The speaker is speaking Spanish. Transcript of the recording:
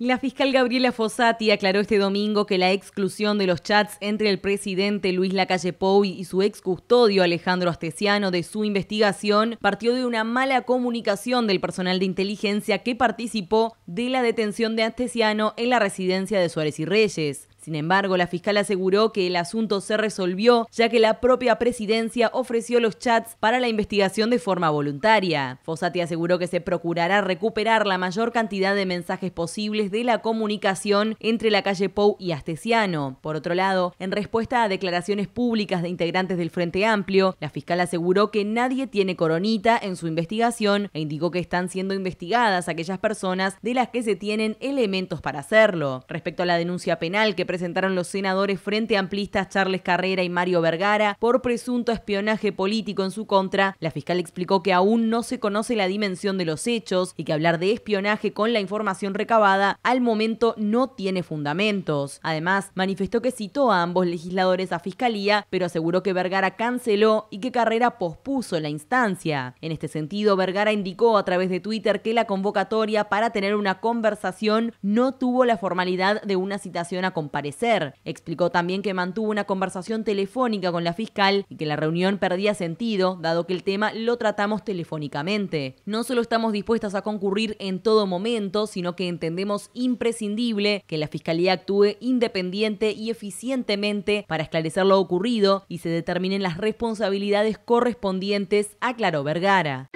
La fiscal Gabriela Fossati aclaró este domingo que la exclusión de los chats entre el presidente Luis Lacalle Pou y su ex custodio Alejandro Astesiano de su investigación partió de una mala comunicación del personal de inteligencia que participó de la detención de Astesiano en la residencia de Suárez y Reyes. Sin embargo, la fiscal aseguró que el asunto se resolvió ya que la propia presidencia ofreció los chats para la investigación de forma voluntaria. Fossati aseguró que se procurará recuperar la mayor cantidad de mensajes posibles de la comunicación entre la calle Pou y Astesiano. Por otro lado, en respuesta a declaraciones públicas de integrantes del Frente Amplio, la fiscal aseguró que nadie tiene coronita en su investigación e indicó que están siendo investigadas aquellas personas de las que se tienen elementos para hacerlo. Respecto a la denuncia penal que presentó presentaron los senadores frente a amplistas Charles Carrera y Mario Vergara por presunto espionaje político en su contra, la fiscal explicó que aún no se conoce la dimensión de los hechos y que hablar de espionaje con la información recabada al momento no tiene fundamentos. Además, manifestó que citó a ambos legisladores a fiscalía, pero aseguró que Vergara canceló y que Carrera pospuso la instancia. En este sentido, Vergara indicó a través de Twitter que la convocatoria para tener una conversación no tuvo la formalidad de una citación a comparecer ser. Explicó también que mantuvo una conversación telefónica con la fiscal y que la reunión perdía sentido, dado que el tema lo tratamos telefónicamente. No solo estamos dispuestas a concurrir en todo momento, sino que entendemos imprescindible que la fiscalía actúe independiente y eficientemente para esclarecer lo ocurrido y se determinen las responsabilidades correspondientes, aclaró Vergara.